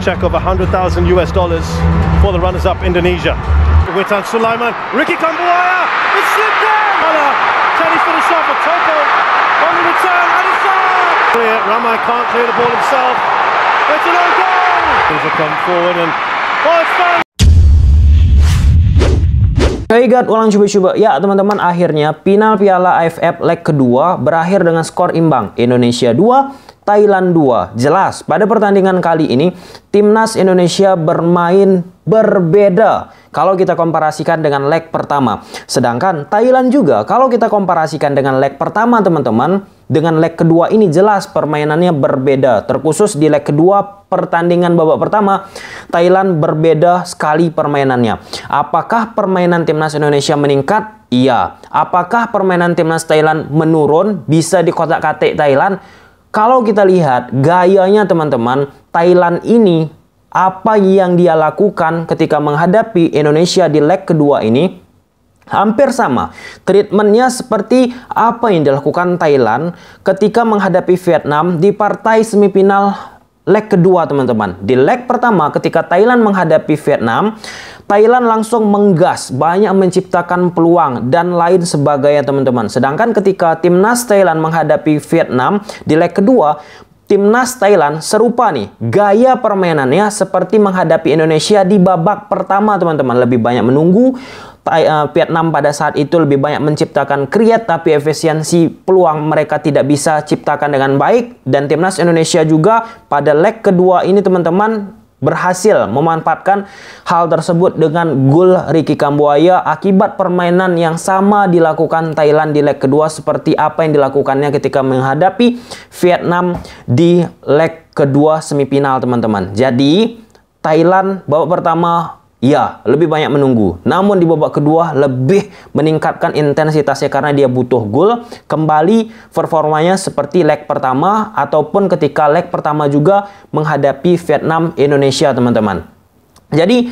check of 100,000 US dollars for the runners-up Indonesia. Witan Sulaiman, Ricky Kambuaya, it slipped down! Can he finish off a topo on the return and it's out! Ramai can't clear the ball himself. It's an own goal! He's come forward and, oh it's found! Hey God, ulang coba-coba. Ya teman-teman, akhirnya final Piala AFF leg kedua berakhir dengan skor imbang. Indonesia 2, Thailand 2. Jelas, pada pertandingan kali ini timnas Indonesia bermain berbeda kalau kita komparasikan dengan leg pertama. Sedangkan Thailand juga kalau kita komparasikan dengan leg pertama teman-teman, dengan leg kedua ini jelas permainannya berbeda. Terkhusus di leg kedua pertandingan babak pertama, Thailand berbeda sekali permainannya. Apakah permainan timnas Indonesia meningkat? Iya. Apakah permainan timnas Thailand menurun? Bisa dikotak-katik Thailand? Kalau kita lihat gayanya teman-teman, Thailand ini apa yang dia lakukan ketika menghadapi Indonesia di leg kedua ini hampir sama. Treatmentnya seperti apa yang dilakukan Thailand ketika menghadapi Vietnam di partai semifinal leg kedua teman-teman. Di leg pertama ketika Thailand menghadapi Vietnam, Thailand langsung menggas, banyak menciptakan peluang dan lain sebagainya teman-teman. Sedangkan ketika timnas Thailand menghadapi Vietnam di leg kedua, Timnas Thailand serupa nih, gaya permainannya seperti menghadapi Indonesia di babak pertama teman-teman. Lebih banyak menunggu, eh, Vietnam pada saat itu lebih banyak menciptakan kreat tapi efisiensi peluang mereka tidak bisa ciptakan dengan baik. Dan Timnas Indonesia juga pada leg kedua ini teman-teman berhasil memanfaatkan hal tersebut dengan gol Ricky Kambuaya akibat permainan yang sama dilakukan Thailand di leg kedua seperti apa yang dilakukannya ketika menghadapi Vietnam di leg kedua semifinal teman-teman. Jadi Thailand babak pertama Ya, lebih banyak menunggu. Namun di babak kedua lebih meningkatkan intensitasnya karena dia butuh gol. Kembali performanya seperti leg pertama ataupun ketika leg pertama juga menghadapi Vietnam Indonesia teman-teman. Jadi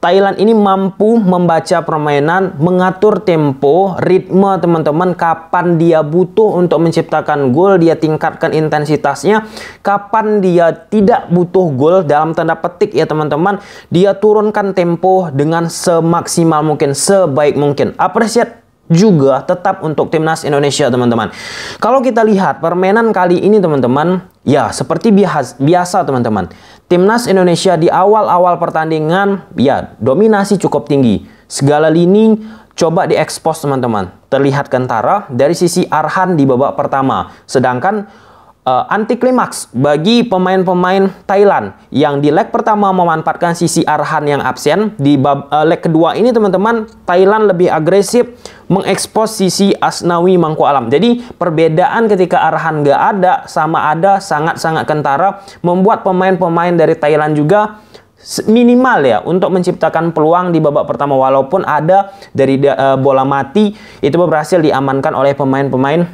Thailand ini mampu membaca permainan, mengatur tempo, ritme teman-teman, kapan dia butuh untuk menciptakan gol, dia tingkatkan intensitasnya, kapan dia tidak butuh gol dalam tanda petik ya teman-teman, dia turunkan tempo dengan semaksimal mungkin, sebaik mungkin. Apresiat juga tetap untuk timnas Indonesia teman-teman. Kalau kita lihat permainan kali ini teman-teman, ya seperti biasa teman-teman. Timnas Indonesia di awal-awal pertandingan ya dominasi cukup tinggi. Segala lini coba diekspos teman-teman. Terlihat kentara dari sisi Arhan di babak pertama. Sedangkan uh, eh, anti klimaks bagi pemain-pemain Thailand yang di leg pertama memanfaatkan sisi Arhan yang absen di bab, uh, leg kedua ini teman-teman Thailand lebih agresif mengekspos sisi Asnawi Mangku Alam. Jadi perbedaan ketika Arhan nggak ada sama ada sangat-sangat kentara membuat pemain-pemain dari Thailand juga minimal ya untuk menciptakan peluang di babak pertama walaupun ada dari eh, bola mati itu berhasil diamankan oleh pemain-pemain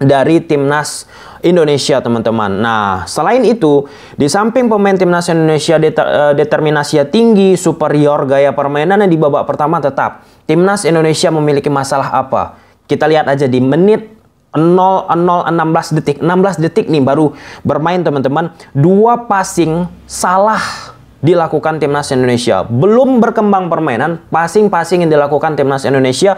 dari timnas Indonesia teman-teman. Nah selain itu di samping pemain timnas Indonesia deter, eh, determinasinya tinggi, superior gaya permainannya di babak pertama tetap. Timnas Indonesia memiliki masalah apa? Kita lihat aja di menit 0, 0 16 detik. 16 detik nih baru bermain teman-teman. Dua passing salah dilakukan timnas Indonesia. Belum berkembang permainan, passing-passing yang dilakukan timnas Indonesia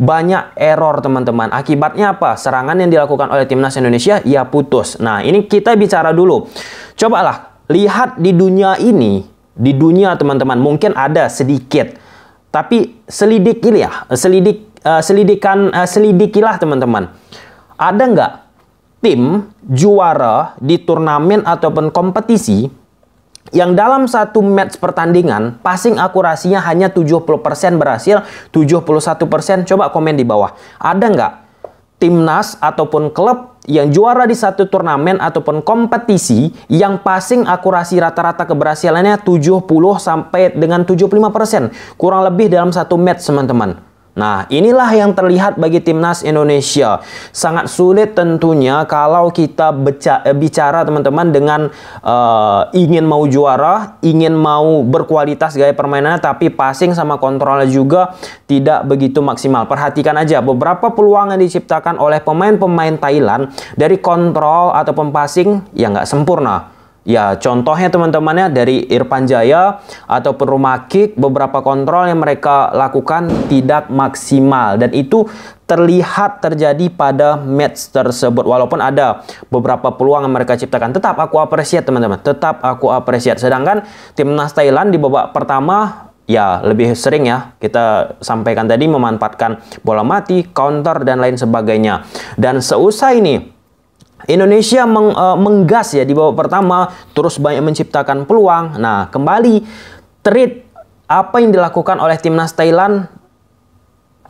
banyak error teman-teman. Akibatnya apa? Serangan yang dilakukan oleh timnas Indonesia ya putus. Nah ini kita bicara dulu. Cobalah lihat di dunia ini, di dunia teman-teman mungkin ada sedikit, tapi selidiki ya, selidik uh, selidikan uh, selidikilah teman-teman. Ada nggak tim juara di turnamen ataupun kompetisi yang dalam satu match pertandingan passing akurasinya hanya 70% berhasil, 71% coba komen di bawah. Ada nggak timnas ataupun klub yang juara di satu turnamen ataupun kompetisi yang passing akurasi rata-rata keberhasilannya 70 sampai dengan 75%, kurang lebih dalam satu match teman-teman. Nah, inilah yang terlihat bagi timnas Indonesia. Sangat sulit tentunya kalau kita eh, bicara teman-teman dengan uh, ingin mau juara, ingin mau berkualitas gaya permainannya tapi passing sama kontrolnya juga tidak begitu maksimal. Perhatikan aja beberapa peluang yang diciptakan oleh pemain-pemain Thailand dari kontrol ataupun passing yang nggak sempurna. Ya, contohnya teman-temannya dari Irfan Jaya ataupun Rumah Kick, beberapa kontrol yang mereka lakukan tidak maksimal. Dan itu terlihat terjadi pada match tersebut. Walaupun ada beberapa peluang yang mereka ciptakan. Tetap aku apresiat teman-teman, tetap aku apresiat. Sedangkan timnas Thailand di babak pertama ya lebih sering ya kita sampaikan tadi memanfaatkan bola mati, counter, dan lain sebagainya. Dan seusai nih Indonesia meng, uh, menggas ya di babak pertama, terus banyak menciptakan peluang. Nah, kembali trade apa yang dilakukan oleh timnas Thailand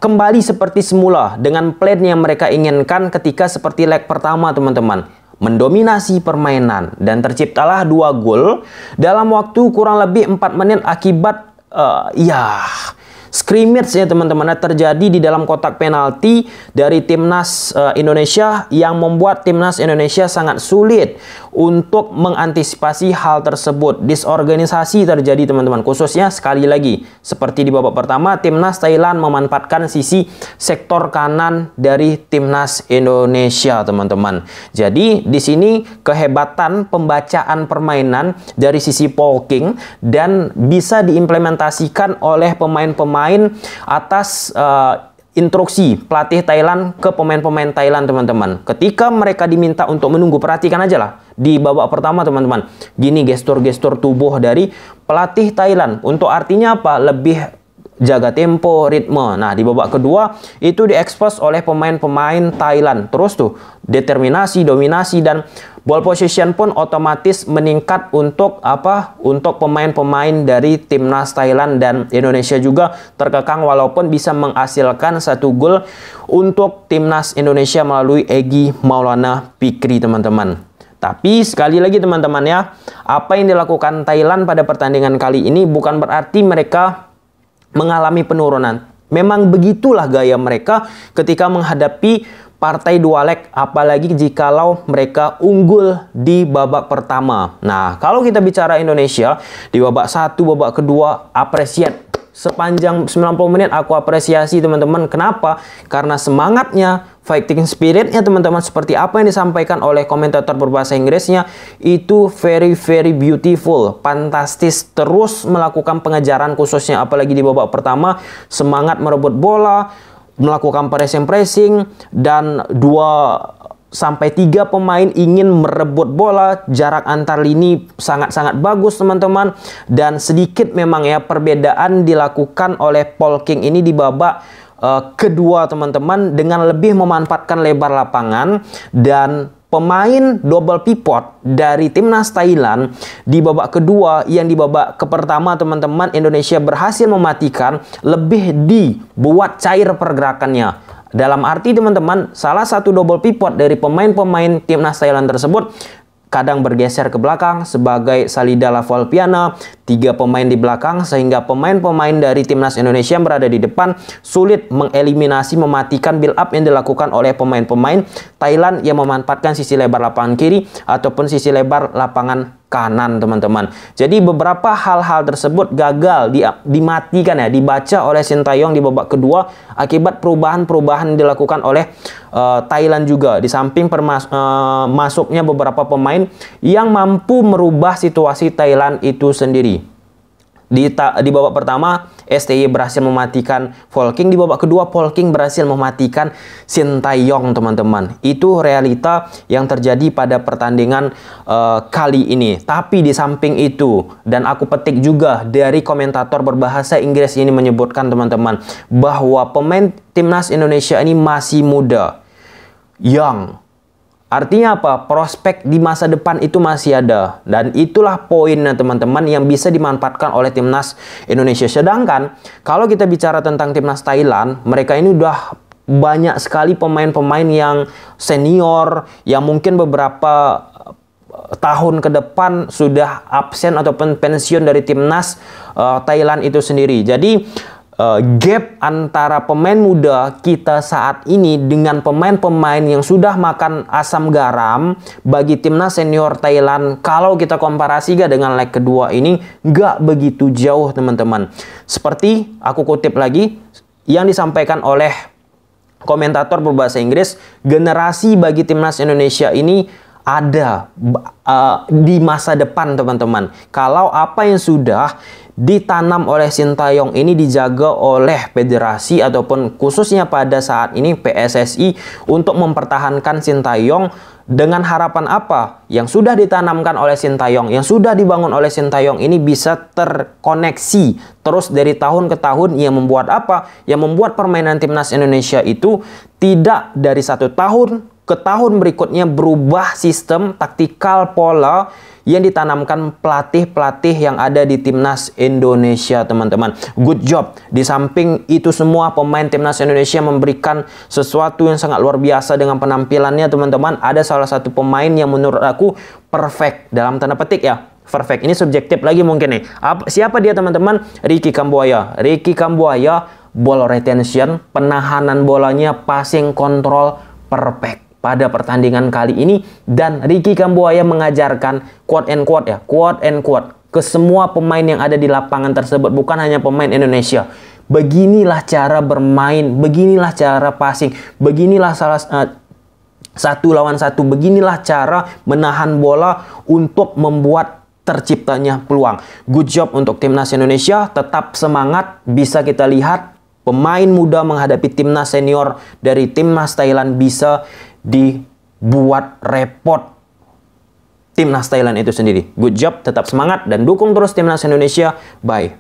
kembali seperti semula dengan plan yang mereka inginkan ketika seperti leg pertama, teman-teman. Mendominasi permainan dan terciptalah dua gol dalam waktu kurang lebih empat menit akibat uh, ya scrimmage ya teman-teman terjadi di dalam kotak penalti dari timnas uh, Indonesia yang membuat timnas Indonesia sangat sulit untuk mengantisipasi hal tersebut. Disorganisasi terjadi teman-teman khususnya sekali lagi seperti di babak pertama timnas Thailand memanfaatkan sisi sektor kanan dari timnas Indonesia teman-teman. Jadi di sini kehebatan pembacaan permainan dari sisi Polking dan bisa diimplementasikan oleh pemain-pemain bermain atas uh, instruksi pelatih Thailand ke pemain-pemain Thailand teman-teman. Ketika mereka diminta untuk menunggu perhatikan aja lah di babak pertama teman-teman. Gini gestur-gestur tubuh dari pelatih Thailand. Untuk artinya apa? Lebih jaga tempo, ritme. Nah, di babak kedua itu diekspos oleh pemain-pemain Thailand. Terus tuh, determinasi, dominasi, dan Ball position pun otomatis meningkat untuk apa? Untuk pemain-pemain dari timnas Thailand dan Indonesia juga terkekang walaupun bisa menghasilkan satu gol untuk timnas Indonesia melalui Egi Maulana Pikri teman-teman. Tapi sekali lagi teman-teman ya, apa yang dilakukan Thailand pada pertandingan kali ini bukan berarti mereka mengalami penurunan. Memang begitulah gaya mereka ketika menghadapi partai dua leg apalagi jikalau mereka unggul di babak pertama. Nah, kalau kita bicara Indonesia di babak satu, babak kedua apresiat sepanjang 90 menit aku apresiasi teman-teman. Kenapa? Karena semangatnya, fighting spiritnya teman-teman seperti apa yang disampaikan oleh komentator berbahasa Inggrisnya itu very very beautiful, fantastis terus melakukan pengejaran khususnya apalagi di babak pertama semangat merebut bola melakukan pressing pressing dan dua sampai tiga pemain ingin merebut bola jarak antar lini sangat-sangat bagus teman-teman dan sedikit memang ya perbedaan dilakukan oleh Paul King ini di babak uh, kedua teman-teman dengan lebih memanfaatkan lebar lapangan dan pemain double pivot dari timnas Thailand di babak kedua yang di babak ke pertama teman-teman Indonesia berhasil mematikan lebih dibuat cair pergerakannya. Dalam arti teman-teman, salah satu double pivot dari pemain-pemain timnas Thailand tersebut kadang bergeser ke belakang sebagai Salida Lavolpiana, tiga pemain di belakang sehingga pemain-pemain dari timnas Indonesia yang berada di depan sulit mengeliminasi mematikan build up yang dilakukan oleh pemain-pemain Thailand yang memanfaatkan sisi lebar lapangan kiri ataupun sisi lebar lapangan kanan teman-teman. Jadi beberapa hal-hal tersebut gagal di, dimatikan ya, dibaca oleh Sintayong di babak kedua akibat perubahan-perubahan dilakukan oleh uh, Thailand juga. Di samping permas uh, masuknya beberapa pemain yang mampu merubah situasi Thailand itu sendiri. Di, ta, di babak pertama, STY berhasil mematikan Volking. Di babak kedua, Volking berhasil mematikan Sintayong, teman-teman. Itu realita yang terjadi pada pertandingan uh, kali ini. Tapi di samping itu, dan aku petik juga dari komentator berbahasa Inggris ini menyebutkan, teman-teman, bahwa pemain timnas Indonesia ini masih muda. Young, Artinya apa? Prospek di masa depan itu masih ada. Dan itulah poinnya teman-teman yang bisa dimanfaatkan oleh timnas Indonesia. Sedangkan kalau kita bicara tentang timnas Thailand, mereka ini udah banyak sekali pemain-pemain yang senior, yang mungkin beberapa eh, tahun ke depan sudah absen ataupun pensiun dari timnas uh, Thailand itu sendiri. Jadi uh, gap antara pemain muda kita saat ini dengan pemain-pemain yang sudah makan asam garam bagi timnas senior Thailand kalau kita komparasi gak dengan leg kedua ini gak begitu jauh teman-teman seperti aku kutip lagi yang disampaikan oleh komentator berbahasa Inggris generasi bagi timnas Indonesia ini ada uh, di masa depan teman-teman. Kalau apa yang sudah ditanam oleh Sintayong ini dijaga oleh federasi ataupun khususnya pada saat ini PSSI untuk mempertahankan Sintayong dengan harapan apa yang sudah ditanamkan oleh Sintayong, yang sudah dibangun oleh Sintayong ini bisa terkoneksi terus dari tahun ke tahun yang membuat apa? Yang membuat permainan timnas Indonesia itu tidak dari satu tahun ke tahun berikutnya berubah sistem taktikal pola yang ditanamkan pelatih-pelatih yang ada di timnas Indonesia teman-teman good job di samping itu semua pemain timnas Indonesia memberikan sesuatu yang sangat luar biasa dengan penampilannya teman-teman ada salah satu pemain yang menurut aku perfect dalam tanda petik ya perfect ini subjektif lagi mungkin nih Apa, siapa dia teman-teman Ricky Kambuaya Ricky Kambuaya ball retention penahanan bolanya passing control perfect pada pertandingan kali ini dan Ricky Kambuaya mengajarkan quote and quote ya, quote and quote ke semua pemain yang ada di lapangan tersebut bukan hanya pemain Indonesia. Beginilah cara bermain, beginilah cara passing, beginilah salah uh, satu lawan satu, beginilah cara menahan bola untuk membuat terciptanya peluang. Good job untuk timnas Indonesia, tetap semangat. Bisa kita lihat pemain muda menghadapi timnas senior dari timnas Thailand bisa dibuat repot timnas Thailand itu sendiri. Good job, tetap semangat dan dukung terus timnas Indonesia. Bye.